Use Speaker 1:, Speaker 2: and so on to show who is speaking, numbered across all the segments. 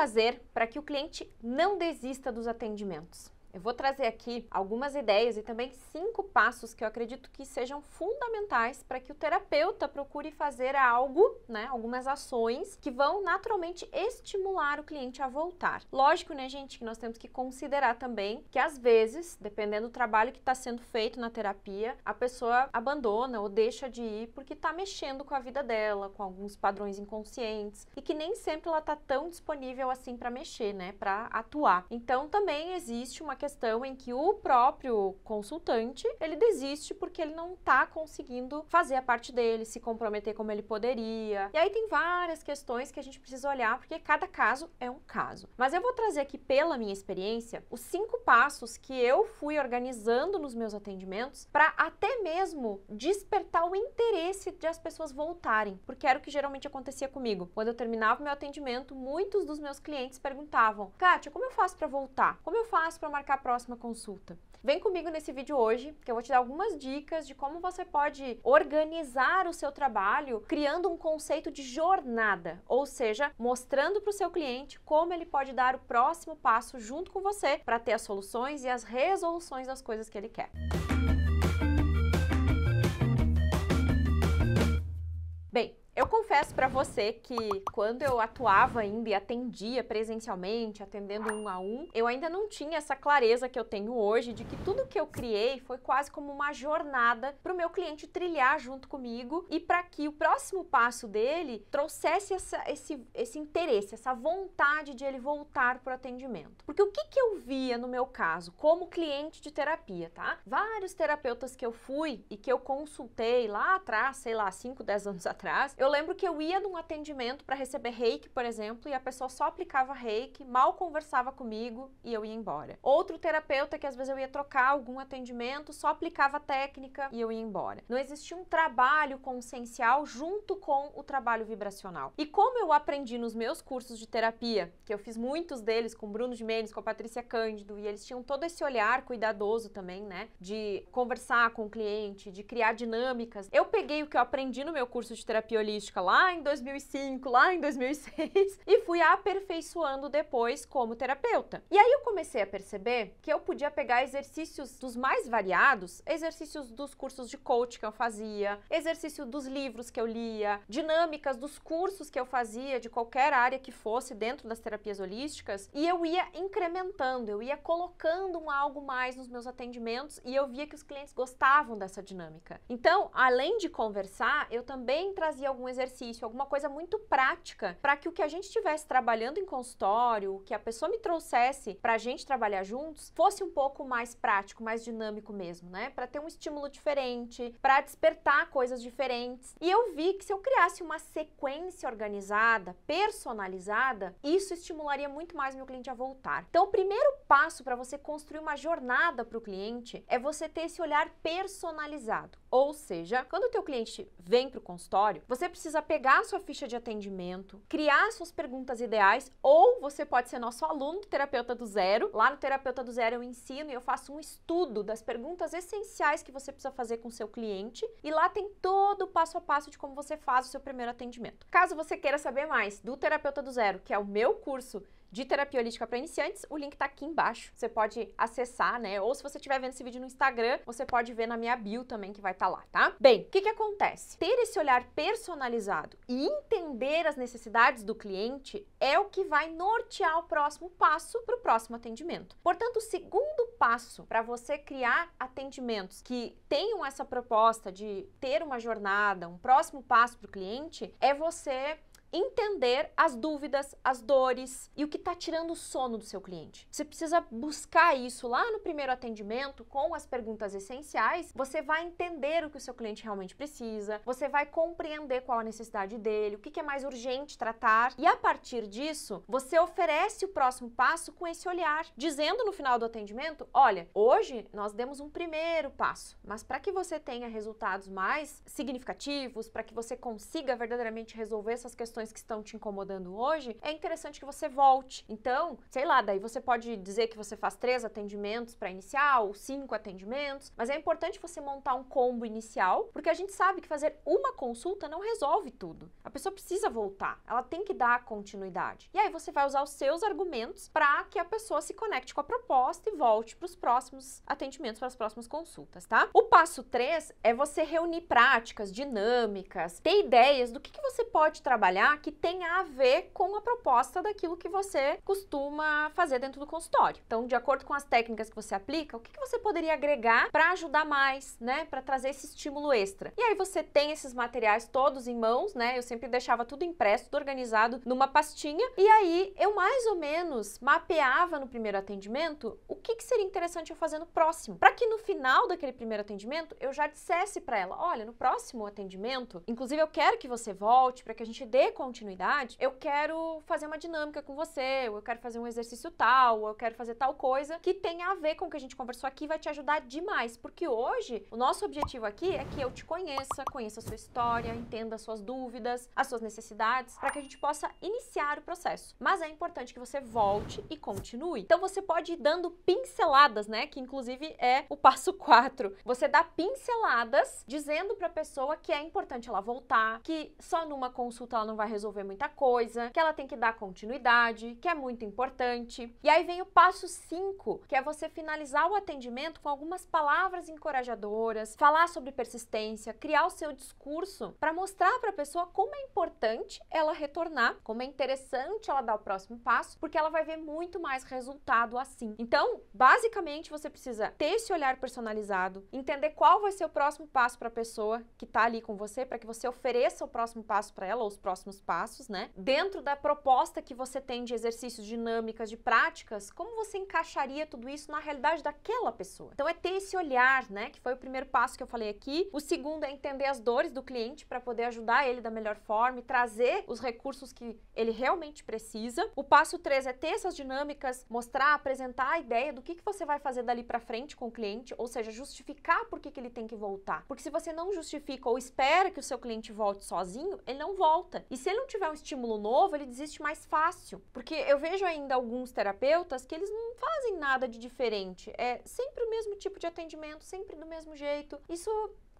Speaker 1: fazer para que o cliente não desista dos atendimentos? Eu vou trazer aqui algumas ideias e também cinco passos que eu acredito que sejam fundamentais para que o terapeuta procure fazer algo, né, algumas ações que vão naturalmente estimular o cliente a voltar. Lógico, né, gente, que nós temos que considerar também que às vezes, dependendo do trabalho que está sendo feito na terapia, a pessoa abandona ou deixa de ir porque está mexendo com a vida dela, com alguns padrões inconscientes e que nem sempre ela está tão disponível assim para mexer, né, para atuar. Então também existe uma questão em que o próprio consultante, ele desiste porque ele não está conseguindo fazer a parte dele, se comprometer como ele poderia. E aí tem várias questões que a gente precisa olhar, porque cada caso é um caso. Mas eu vou trazer aqui pela minha experiência os cinco passos que eu fui organizando nos meus atendimentos para até mesmo despertar o interesse de as pessoas voltarem, porque era o que geralmente acontecia comigo. Quando eu terminava o meu atendimento, muitos dos meus clientes perguntavam: "Kátia, como eu faço para voltar? Como eu faço para marcar marcar a próxima consulta. Vem comigo nesse vídeo hoje que eu vou te dar algumas dicas de como você pode organizar o seu trabalho criando um conceito de jornada, ou seja, mostrando para o seu cliente como ele pode dar o próximo passo junto com você para ter as soluções e as resoluções das coisas que ele quer. Eu confesso para você que quando eu atuava ainda e atendia presencialmente, atendendo um a um, eu ainda não tinha essa clareza que eu tenho hoje de que tudo que eu criei foi quase como uma jornada para o meu cliente trilhar junto comigo e para que o próximo passo dele trouxesse essa, esse, esse interesse, essa vontade de ele voltar para o atendimento. Porque o que, que eu via no meu caso, como cliente de terapia, tá? Vários terapeutas que eu fui e que eu consultei lá atrás, sei lá, 5, 10 anos atrás, eu eu lembro que eu ia num atendimento para receber reiki, por exemplo, e a pessoa só aplicava reiki, mal conversava comigo e eu ia embora. Outro terapeuta que às vezes eu ia trocar algum atendimento, só aplicava técnica e eu ia embora. Não existia um trabalho consciencial junto com o trabalho vibracional. E como eu aprendi nos meus cursos de terapia, que eu fiz muitos deles com Bruno de Mendes com a Patrícia Cândido, e eles tinham todo esse olhar cuidadoso também, né, de conversar com o cliente, de criar dinâmicas. Eu peguei o que eu aprendi no meu curso de terapia holística jornalística lá em 2005, lá em 2006, e fui aperfeiçoando depois como terapeuta. E aí eu comecei a perceber que eu podia pegar exercícios dos mais variados, exercícios dos cursos de coach que eu fazia, exercício dos livros que eu lia, dinâmicas dos cursos que eu fazia de qualquer área que fosse dentro das terapias holísticas, e eu ia incrementando, eu ia colocando um algo mais nos meus atendimentos e eu via que os clientes gostavam dessa dinâmica. Então, além de conversar, eu também trazia algum exercício, alguma coisa muito prática, para que o que a gente estivesse trabalhando em consultório, que a pessoa me trouxesse para a gente trabalhar juntos, fosse um pouco mais prático, mais dinâmico mesmo, né? Para ter um estímulo diferente, para despertar coisas diferentes. E eu vi que se eu criasse uma sequência organizada, personalizada, isso estimularia muito mais meu cliente a voltar. Então, o primeiro passo para você construir uma jornada para o cliente é você ter esse olhar personalizado. Ou seja, quando o teu cliente vem para o consultório, você precisa pegar a sua ficha de atendimento, criar suas perguntas ideais, ou você pode ser nosso aluno do Terapeuta do Zero. Lá no Terapeuta do Zero eu ensino e eu faço um estudo das perguntas essenciais que você precisa fazer com o seu cliente, e lá tem todo o passo a passo de como você faz o seu primeiro atendimento. Caso você queira saber mais do Terapeuta do Zero, que é o meu curso de terapia holística para iniciantes, o link está aqui embaixo. Você pode acessar, né? Ou se você estiver vendo esse vídeo no Instagram, você pode ver na minha bio também que vai estar tá lá, tá? Bem, o que, que acontece? Ter esse olhar personalizado e entender as necessidades do cliente é o que vai nortear o próximo passo para o próximo atendimento. Portanto, o segundo passo para você criar atendimentos que tenham essa proposta de ter uma jornada, um próximo passo para o cliente, é você entender as dúvidas, as dores e o que está tirando o sono do seu cliente. Você precisa buscar isso lá no primeiro atendimento com as perguntas essenciais. Você vai entender o que o seu cliente realmente precisa, você vai compreender qual a necessidade dele, o que, que é mais urgente tratar e a partir disso você oferece o próximo passo com esse olhar, dizendo no final do atendimento: olha, hoje nós demos um primeiro passo, mas para que você tenha resultados mais significativos, para que você consiga verdadeiramente resolver essas questões questões que estão te incomodando hoje, é interessante que você volte. Então, sei lá, daí você pode dizer que você faz três atendimentos para inicial, ou cinco atendimentos, mas é importante você montar um combo inicial, porque a gente sabe que fazer uma consulta não resolve tudo. A pessoa precisa voltar, ela tem que dar continuidade. E aí você vai usar os seus argumentos para que a pessoa se conecte com a proposta e volte para os próximos atendimentos, para as próximas consultas, tá? O passo 3 é você reunir práticas, dinâmicas, ter ideias do que, que você pode trabalhar Tá? que tenha a ver com a proposta daquilo que você costuma fazer dentro do consultório. Então, de acordo com as técnicas que você aplica, o que, que você poderia agregar para ajudar mais, né? Para trazer esse estímulo extra. E aí você tem esses materiais todos em mãos, né? Eu sempre deixava tudo impresso, tudo organizado numa pastinha. E aí eu mais ou menos mapeava no primeiro atendimento o que, que seria interessante eu fazer no próximo, para que no final daquele primeiro atendimento eu já dissesse para ela, olha, no próximo atendimento, inclusive eu quero que você volte para que a gente dê continuidade, eu quero fazer uma dinâmica com você, eu quero fazer um exercício tal, eu quero fazer tal coisa que tenha a ver com o que a gente conversou aqui, vai te ajudar demais, porque hoje o nosso objetivo aqui é que eu te conheça, conheça a sua história, entenda as suas dúvidas, as suas necessidades, para que a gente possa iniciar o processo. Mas é importante que você volte e continue. Então você pode ir dando pinceladas, né, que inclusive é o passo 4. Você dá pinceladas dizendo para a pessoa que é importante ela voltar, que só numa consulta ela não vai resolver muita coisa, que ela tem que dar continuidade, que é muito importante. E aí vem o passo 5, que é você finalizar o atendimento com algumas palavras encorajadoras, falar sobre persistência, criar o seu discurso para mostrar para a pessoa como é importante ela retornar, como é interessante ela dar o próximo passo, porque ela vai ver muito mais resultado assim. Então, basicamente, você precisa ter esse olhar personalizado, entender qual vai ser o próximo passo para a pessoa que está ali com você, para que você ofereça o próximo passo para ela ou os próximos passos, né? Dentro da proposta que você tem de exercícios, dinâmicas, de práticas, como você encaixaria tudo isso na realidade daquela pessoa? Então é ter esse olhar, né? Que foi o primeiro passo que eu falei aqui. O segundo é entender as dores do cliente para poder ajudar ele da melhor forma e trazer os recursos que ele realmente precisa. O passo três é ter essas dinâmicas, mostrar, apresentar a ideia do que, que você vai fazer dali para frente com o cliente, ou seja, justificar por que, que ele tem que voltar. Porque se você não justifica ou espera que o seu cliente volte sozinho, ele não volta. E se ele não tiver um estímulo novo, ele desiste mais fácil. Porque eu vejo ainda alguns terapeutas que eles não fazem nada de diferente. É sempre o mesmo tipo de atendimento, sempre do mesmo jeito. Isso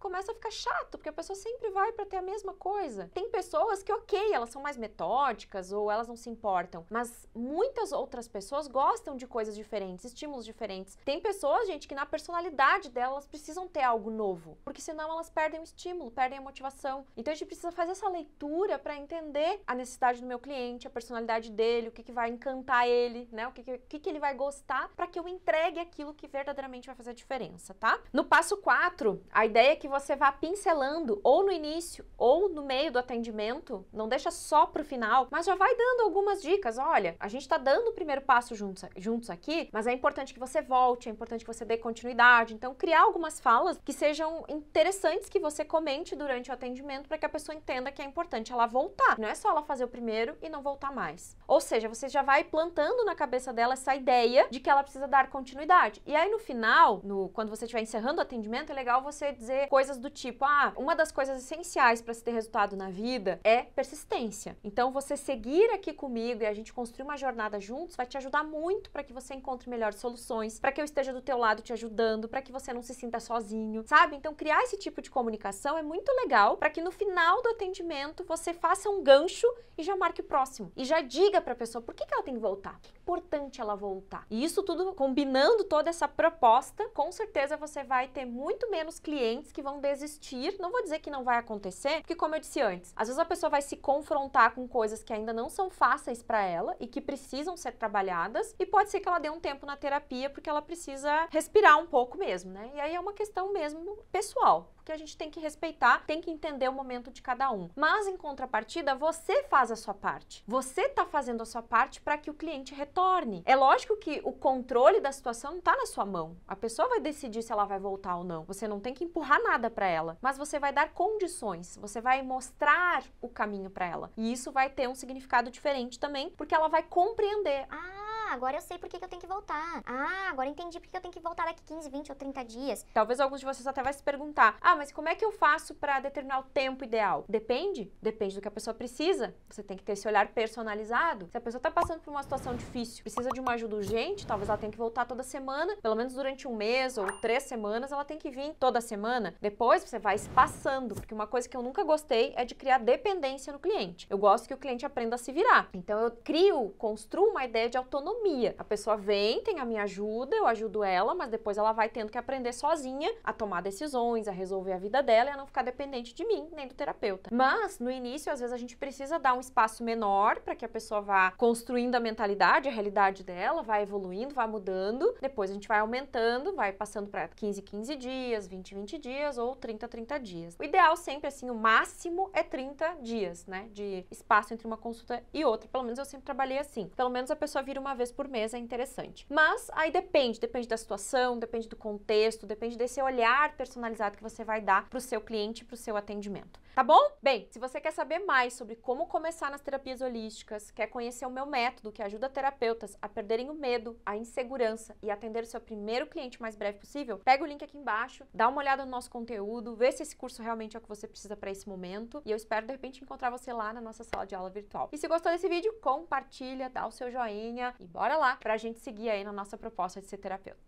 Speaker 1: começa a ficar chato, porque a pessoa sempre vai para ter a mesma coisa. Tem pessoas que, ok, elas são mais metódicas ou elas não se importam, mas muitas outras pessoas gostam de coisas diferentes, estímulos diferentes. Tem pessoas, gente, que na personalidade delas precisam ter algo novo, porque senão elas perdem o estímulo, perdem a motivação. Então a gente precisa fazer essa leitura para entender a necessidade do meu cliente, a personalidade dele, o que, que vai encantar ele, né? O que, que, que, que ele vai gostar para que eu entregue aquilo que verdadeiramente vai fazer a diferença, tá? No passo 4, a ideia é que você vá pincelando ou no início ou no meio do atendimento, não deixa só para o final, mas já vai dando algumas dicas. Olha, a gente está dando o primeiro passo juntos, juntos aqui, mas é importante que você volte, é importante que você dê continuidade. Então, criar algumas falas que sejam interessantes que você comente durante o atendimento para que a pessoa entenda que é importante ela voltar. Não é só ela fazer o primeiro e não voltar mais. Ou seja, você já vai plantando na cabeça dela essa ideia de que ela precisa dar continuidade. E aí no final, no, quando você estiver encerrando o atendimento, é legal você dizer coisas coisas do tipo, ah, uma das coisas essenciais para se ter resultado na vida é persistência. Então você seguir aqui comigo e a gente construir uma jornada juntos vai te ajudar muito para que você encontre melhores soluções, para que eu esteja do teu lado te ajudando, para que você não se sinta sozinho, sabe? Então criar esse tipo de comunicação é muito legal para que no final do atendimento você faça um gancho e já marque o próximo e já diga para a pessoa por que, que ela tem que voltar importante ela voltar. E isso tudo combinando toda essa proposta, com certeza você vai ter muito menos clientes que vão desistir. Não vou dizer que não vai acontecer, porque como eu disse antes, às vezes a pessoa vai se confrontar com coisas que ainda não são fáceis para ela e que precisam ser trabalhadas, e pode ser que ela dê um tempo na terapia porque ela precisa respirar um pouco mesmo, né? E aí é uma questão mesmo pessoal que a gente tem que respeitar, tem que entender o momento de cada um. Mas em contrapartida, você faz a sua parte. Você está fazendo a sua parte para que o cliente retorne. É lógico que o controle da situação não está na sua mão. A pessoa vai decidir se ela vai voltar ou não. Você não tem que empurrar nada para ela, mas você vai dar condições, você vai mostrar o caminho para ela. E isso vai ter um significado diferente também, porque ela vai compreender. Ah, ah, agora eu sei por que, que eu tenho que voltar. Ah, agora entendi por que eu tenho que voltar daqui 15, 20 ou 30 dias. Talvez alguns de vocês até vai se perguntar: ah, mas como é que eu faço para determinar o tempo ideal? Depende, depende do que a pessoa precisa. Você tem que ter esse olhar personalizado. Se a pessoa está passando por uma situação difícil, precisa de uma ajuda urgente, talvez ela tenha que voltar toda semana, pelo menos durante um mês ou três semanas, ela tem que vir toda semana. Depois você vai espaçando, porque uma coisa que eu nunca gostei é de criar dependência no cliente. Eu gosto que o cliente aprenda a se virar. Então eu crio, construo uma ideia de autonomia autonomia. A pessoa vem, tem a minha ajuda, eu ajudo ela, mas depois ela vai tendo que aprender sozinha a tomar decisões, a resolver a vida dela e a não ficar dependente de mim nem do terapeuta. Mas no início, às vezes a gente precisa dar um espaço menor para que a pessoa vá construindo a mentalidade, a realidade dela, vai evoluindo, vai mudando. Depois a gente vai aumentando, vai passando para 15, 15 dias, 20, 20 dias ou 30, 30 dias. O ideal sempre assim, o máximo é 30 dias, né, de espaço entre uma consulta e outra. Pelo menos eu sempre trabalhei assim. Pelo menos a pessoa vira uma vez vezes por mês é interessante. Mas aí depende, depende da situação, depende do contexto, depende desse olhar personalizado que você vai dar para o seu cliente, para o seu atendimento. Tá bom? Bem, se você quer saber mais sobre como começar nas terapias holísticas, quer conhecer o meu método que ajuda terapeutas a perderem o medo, a insegurança e atender o seu primeiro cliente o mais breve possível, pega o link aqui embaixo, dá uma olhada no nosso conteúdo, vê se esse curso realmente é o que você precisa para esse momento e eu espero de repente encontrar você lá na nossa sala de aula virtual. E se gostou desse vídeo, compartilha, dá o seu joinha e bora lá pra gente seguir aí na nossa proposta de ser terapeuta.